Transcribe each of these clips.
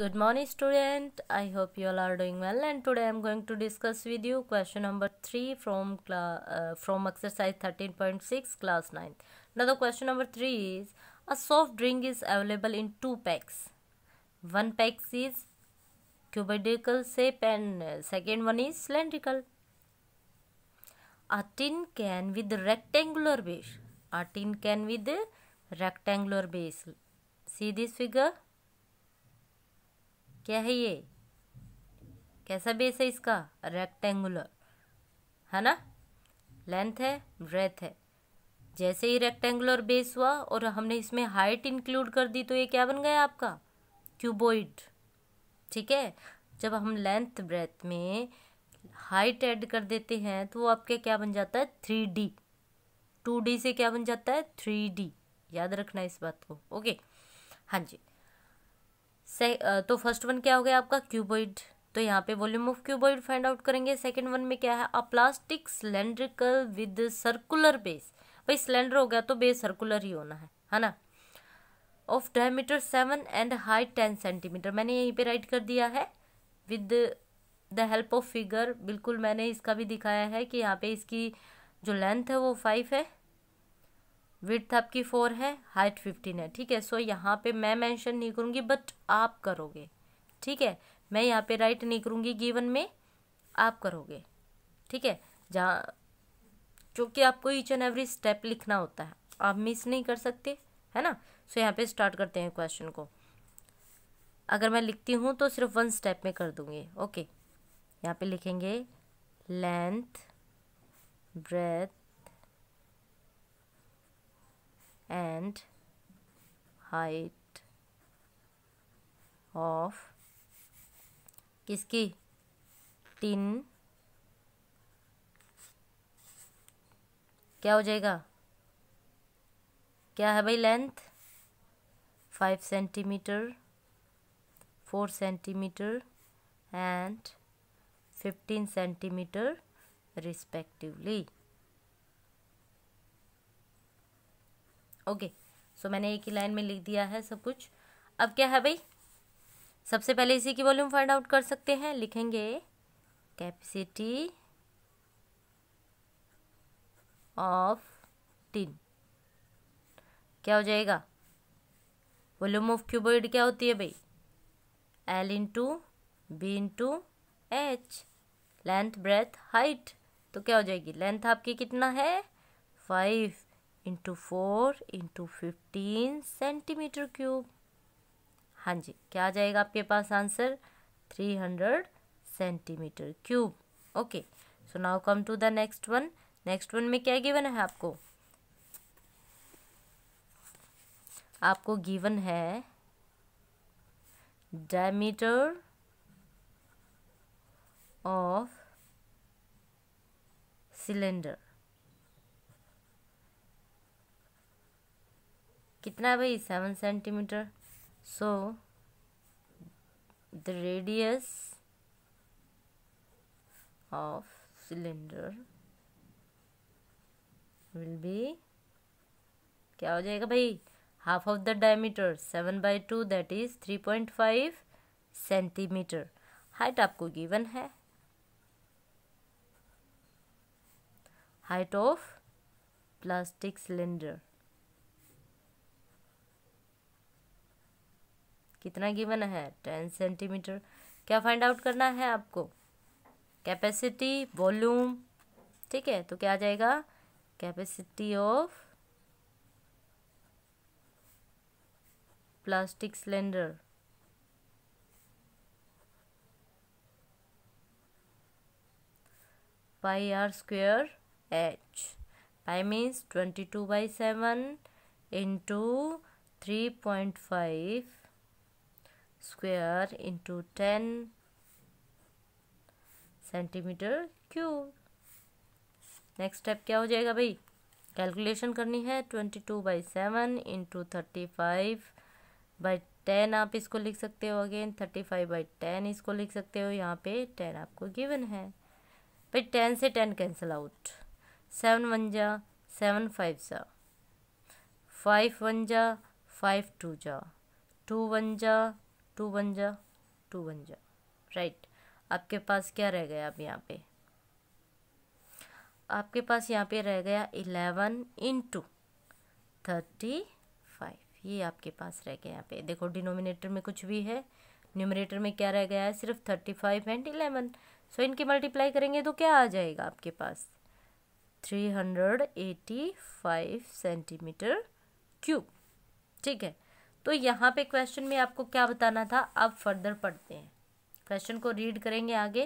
Good morning student. I hope you all are doing well and today I am going to discuss with you question number 3 from uh, from exercise 13.6 class 9. Now the question number 3 is a soft drink is available in two packs. One pack is cubical shape and uh, second one is cylindrical. A tin can with rectangular base. A tin can with rectangular base. See this figure? क्या है ये कैसा base है इसका rectangular है ना length है breath है जैसे ही रेक्टेंगुलर बेस हुआ और हमने इसमें हाइट इंक्लूड कर दी तो ये क्या बन गया आपका क्यूबोइड ठीक है जब हम लेंथ ब्रेथ में हाइट ऐड कर देते हैं तो वो आपके क्या बन जाता है थ्री डी टू डी से क्या बन जाता है थ्री डी याद रखना इस बात को ओके हाँ जी से तो फर्स्ट वन क्या हो गया आपका क्यूबॉइड तो यहाँ पे volume of cuboid find out करेंगे सेकंड वन में क्या है a plastic cylindrical with circular base भाई सिलेंडर हो गया तो बेस सर्कुलर ही होना है है ना of diameter seven and height ten centimetre मैंने यहीं पे राइट कर दिया है with the help of figure बिल्कुल मैंने इसका भी दिखाया है कि यहाँ पे इसकी जो लेंथ है वो फाइव है विथ आपकी फोर है हाइट फिफ्टीन है ठीक है सो यहाँ पे मैं मेंशन नहीं करूँगी बट आप करोगे ठीक है मैं यहाँ पे राइट नहीं करूँगी गिवन में आप करोगे ठीक है जहाँ क्योंकि आपको ईच एंड एवरी स्टेप लिखना होता है आप मिस नहीं कर सकते है ना सो so, यहाँ पे स्टार्ट करते हैं क्वेश्चन को अगर मैं लिखती हूँ तो सिर्फ वन स्टेप में कर दूँगी ओके यहाँ पे लिखेंगे length breadth and height of किसकी टिन क्या हो जाएगा क्या है भाई length five centimetre four centimetre and fifteen centimetre respectively okay so मैंने एक ही लाइन में लिख दिया है सब कुछ अब क्या है भाई सबसे पहले इसी की वॉल्यूम फाइंड आउट कर सकते हैं लिखेंगे कैपेसिटी ऑफ टिन क्या हो जाएगा वॉल्यूम ऑफ क्यूबॉइड क्या होती है भाई L into B into H length breadth height तो क्या हो जाएगी लेंथ आपकी कितना है five into four into fifteen centimetre cube हाँ जी क्या आ जाएगा आपके पास answer three hundred centimetre cube okay so now come to the next one next one में क्या गिवन है आपको आपको गिवन है डायमीटर ऑफ सिलेंडर कितना है भाई seven centimetre so the radius of cylinder will be क्या हो जाएगा भाई half of the diameter seven by two that is three point five centimetre height आपको गिवन है हाइट ऑफ प्लास्टिक सिलेंडर कितना गिवन है टेन सेंटीमीटर क्या find out करना है आपको कैपेसिटी वॉल्यूम ठीक है तो क्या आ जाएगा capacity of plastic cylinder pi r square h pi means twenty two by seven into three point five square into 10 centimetre cube next step क्या हो जाएगा भाई कैलकुलेशन करनी है twenty two by seven into thirty five by ten आप इसको लिख सकते हो again thirty five by ten इसको लिख सकते हो यहाँ पे टेन आपको गिवन है भाई टेन से ten cancel out seven one जा सेवन फाइव जा फाइव वन जा फाइव टू जा टू वन जा टू बन जा टू बन जा राइट आपके पास क्या रह गया अब यहाँ पे आपके पास यहाँ पे रह गया इलेवन इंटू थर्टी फाइव ये आपके पास रह गया यहाँ पे देखो डिनोमिनेटर में कुछ भी है न्यूमिनेटर में क्या रह गया है सिर्फ thirty five and eleven so इनकी मल्टीप्लाई करेंगे तो क्या आ जाएगा आपके पास three hundred eighty five centimetre cube ठीक है तो यहाँ पे क्वेश्चन में आपको क्या बताना था आप फर्दर पढ़ते हैं क्वेश्चन को रीड करेंगे आगे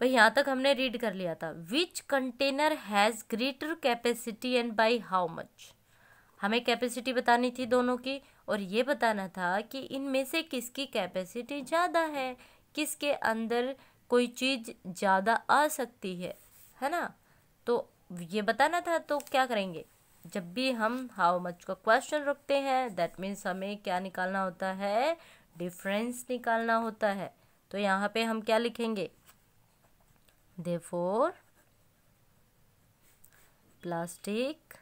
भाई यहाँ तक हमने रीड कर लिया था which container has greater capacity and by how much हमें कैपेसिटी बतानी थी दोनों की और ये बताना था कि इनमें से किसकी कैपेसिटी ज़्यादा है किसके अंदर कोई चीज़ ज़्यादा आ सकती है है ना तो ये बताना था तो क्या करेंगे जब भी हम हाउ मच का क्वेश्चन रखते हैं दैट मीन्स हमें क्या निकालना होता है डिफरेंस निकालना होता है तो यहाँ पे हम क्या लिखेंगे therefore plastic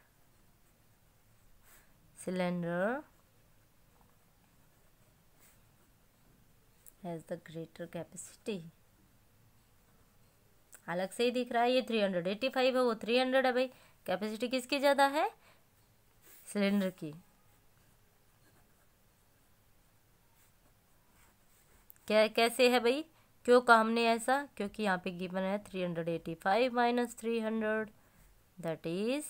cylinder has the greater capacity अलग से ही दिख रहा है ये थ्री हंड्रेड एट्टी फाइव है वो थ्री हंड्रेड है भाई कैपेसिटी किसकी ज़्यादा है सिलेंडर की क्या कैसे है भाई क्यों कहा हमने ऐसा क्योंकि यहाँ पे गिवन है three hundred eighty five minus three hundred that is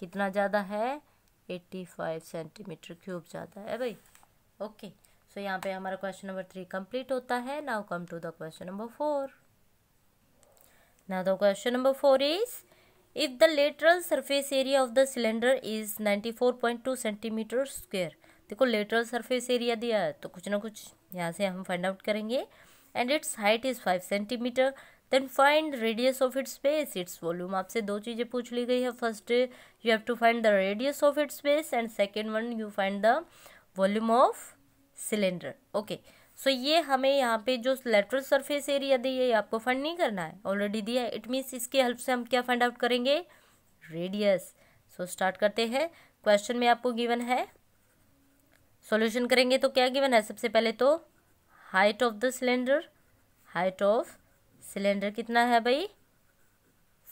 कितना ज़्यादा है एट्टी फाइव सेंटीमीटर क्यूब ज़्यादा है भाई ओके सो यहाँ पे हमारा क्वेश्चन नंबर थ्री कंप्लीट होता है now come to the question number four now the question number four is if the lateral surface area of the cylinder is the four point two centimetre square देखो lateral surface area दिया है तो कुछ ना कुछ यहाँ से हम फाइंड आउट करेंगे and its height is five centimetre then find radius of its space its volume आपसे दो चीज़ें पूछ ली गई है first you have to find the radius of its space and second one you find the volume of cylinder okay so so, ये हमें यहाँ पे जो लेटरल सरफेस एरिया दी है ये आपको फंड नहीं करना है ऑलरेडी दिया है इट मीन्स इसके हेल्प से हम क्या फाइंड आउट करेंगे रेडियस सो स्टार्ट करते हैं क्वेश्चन में आपको गिवन है सॉल्यूशन करेंगे तो क्या गिवन है सबसे पहले तो height of the cylinder height of cylinder कितना है भाई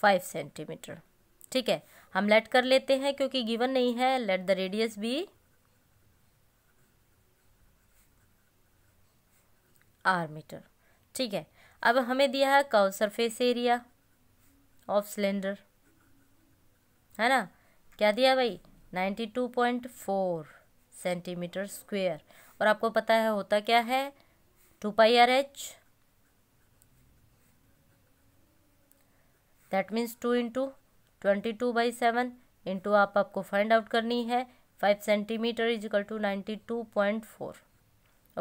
फाइव सेंटीमीटर ठीक है हम लेट कर लेते हैं क्योंकि गिवन नहीं है let the radius be r metre ठीक है अब हमें दिया है curve surface area of cylinder है ना क्या दिया भाई ninety two point four centimetre square और आपको पता है होता क्या है two pi r h that means two into twenty two by seven into आप आपको फाइंड आउट करनी है five centimetre equal to ninety two point four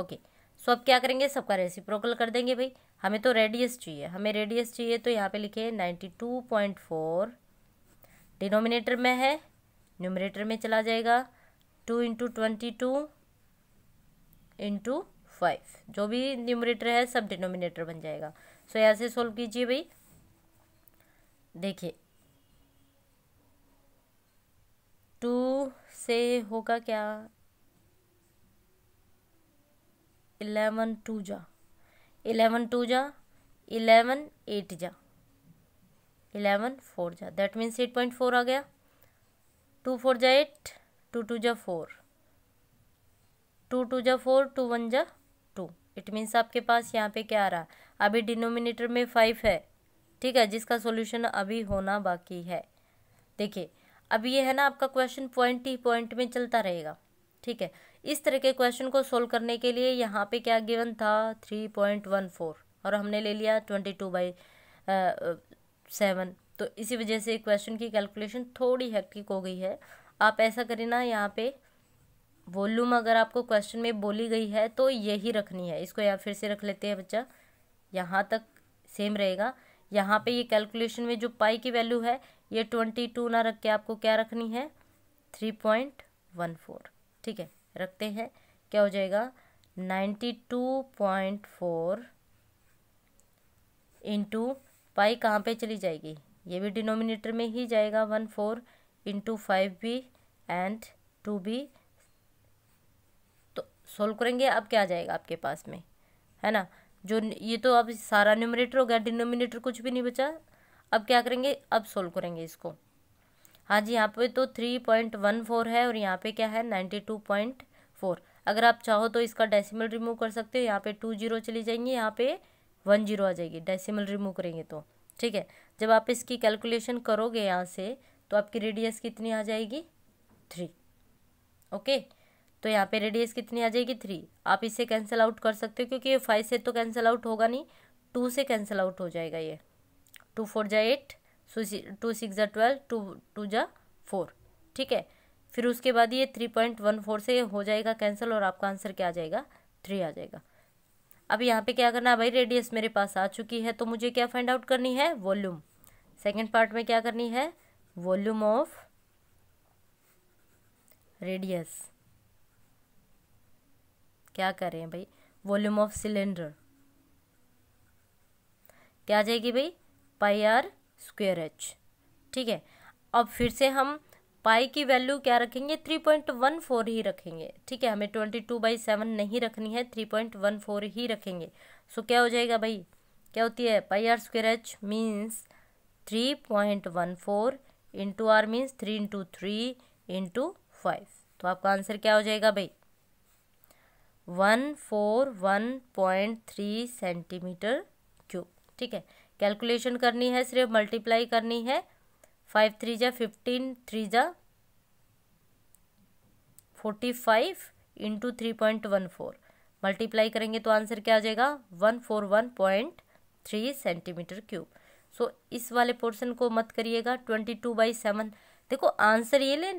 okay so अब क्या करेंगे सबका रेसिप्रोकल कर देंगे भाई हमें तो रेडियस चाहिए हमें रेडियस चाहिए तो यहाँ पे लिखे ninety two point four denominator में है न्यूमरेटर में चला जाएगा two into twenty two into five जो भी न्यूमरेटर है सब डिनोमिनेटर बन जाएगा सो यहाँ से सोल्व कीजिए भाई देखिए टू से होगा क्या इलेवन टू जा इलेवन टू जा इलेवन एट जा इलेवन फोर जा that means eight point four आ गया टू फोर जा एट टू टू जा फोर टू टू जा फोर टू वन जा टू इट मीन्स आपके पास यहाँ पे क्या आ रहा है अभी डिनोमिनेटर में फाइव है ठीक है जिसका सॉल्यूशन अभी होना बाकी है देखिए अब ये है ना आपका क्वेश्चन पॉइंट ही पॉइंट में चलता रहेगा ठीक है इस तरह के क्वेश्चन को सोल्व करने के लिए यहाँ पे क्या गिवन था थ्री पॉइंट वन फोर और हमने ले लिया ट्वेंटी टू बाई सेवन तो इसी वजह से क्वेश्चन की कैलकुलेशन थोड़ी हेक्टिक हो गई है आप ऐसा करें ना यहाँ पे वॉल्यूम अगर आपको क्वेश्चन में बोली गई है तो यही रखनी है इसको या फिर से रख लेते हैं बच्चा यहाँ तक सेम रहेगा यहाँ पे ये कैलकुलेशन में जो पाई की वैल्यू है ये ट्वेंटी टू ना रख के आपको क्या रखनी है थ्री पॉइंट वन फोर ठीक है रखते हैं क्या हो जाएगा ninety two point four into pi कहाँ पे चली जाएगी ये भी डिनोमिनेटर में ही जाएगा वन फोर इंटू फाइव भी एंड टू भी तो सोल्व करेंगे अब क्या आ जाएगा आपके पास में है ना जो ये तो अब सारा न्यूमिनेटर हो गया डिनोमिनेटर कुछ भी नहीं बचा अब क्या करेंगे अब सोल्व करेंगे इसको हाँ जी यहाँ पे तो थ्री पॉइंट वन फोर है और यहाँ पे क्या है नाइन्टी टू पॉइंट फोर अगर आप चाहो तो इसका डेसिमल रिमूव कर सकते हो यहाँ पे टू जीरो चली जाएंगी यहाँ पे वन जीरो आ जाएगी डेसिमल रिमूव करेंगे तो ठीक है जब आप इसकी कैलकुलेशन करोगे यहाँ से तो आपकी रेडियस कितनी आ जाएगी थ्री ओके तो यहाँ पे रेडियस कितनी आ जाएगी थ्री आप इसे कैंसिल आउट कर सकते हो क्योंकि ये फाइव से तो कैंसिल आउट होगा नहीं टू से कैंसिल आउट हो जाएगा ये टू फोर जा एट टू सिक्स जा ट्वेल्व टू टू जा फोर ठीक है फिर उसके बाद ये थ्री पॉइंट वन फोर से हो जाएगा कैंसिल और आपका आंसर क्या आ जाएगा थ्री आ जाएगा अब यहाँ पे क्या करना है भाई रेडियस मेरे पास आ चुकी है तो मुझे क्या फाइंड आउट करनी है वॉल्यूम सेकेंड पार्ट में क्या करनी है वॉल्यूम ऑफ रेडियस क्या करें भाई वॉल्यूम ऑफ सिलेंडर क्या आ जाएगी भाई पाई आर स्क्वेयर एच ठीक है अब फिर से हम पाई की वैल्यू क्या रखेंगे थ्री पॉइंट वन फोर ही रखेंगे ठीक है हमें ट्वेंटी टू बाई सेवन नहीं रखनी है थ्री पॉइंट वन फोर ही रखेंगे सो क्या हो जाएगा भाई क्या होती है pi r square h means three point one four into r means three into three into five तो आपका आंसर क्या हो जाएगा भाई one four one point three centimetre cube ठीक है कैलकुलेशन करनी है सिर्फ मल्टीप्लाई करनी है फाइव थ्री ज़ा फिफ्टीन थ्री ज़ा forty five into three point one four multiply करेंगे तो आंसर क्या आ जाएगा one four one point three centimetre cube so इस वाले पोर्शन को मत करिएगा ट्वेंटी टू बाई सेवन देखो आंसर ये ले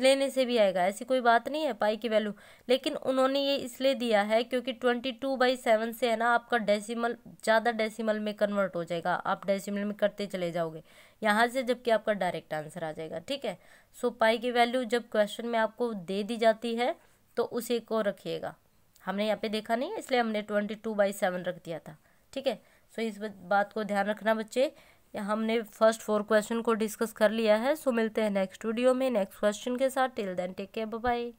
लेने से भी आएगा ऐसी कोई बात नहीं है पाई की वैल्यू लेकिन उन्होंने ये इसलिए दिया है क्योंकि ट्वेंटी टू बाई सेवन से है ना आपका डेसिमल ज़्यादा डेसिमल में कन्वर्ट हो जाएगा आप डेसिमल में करते चले जाओगे यहाँ से जबकि आपका डायरेक्ट आंसर आ जाएगा ठीक है सो पाई की वैल्यू जब क्वेश्चन में आपको दे दी जाती है तो उसी को रखिएगा हमने यहाँ पे देखा नहीं इसलिए हमने ट्वेंटी टू बाई सेवन रख दिया था ठीक है सो इस बात को ध्यान रखना बच्चे हमने फर्स्ट फोर क्वेश्चन को डिस्कस कर लिया है सो मिलते हैं नेक्स्ट वीडियो में नेक्स्ट क्वेश्चन के साथ till then take care bye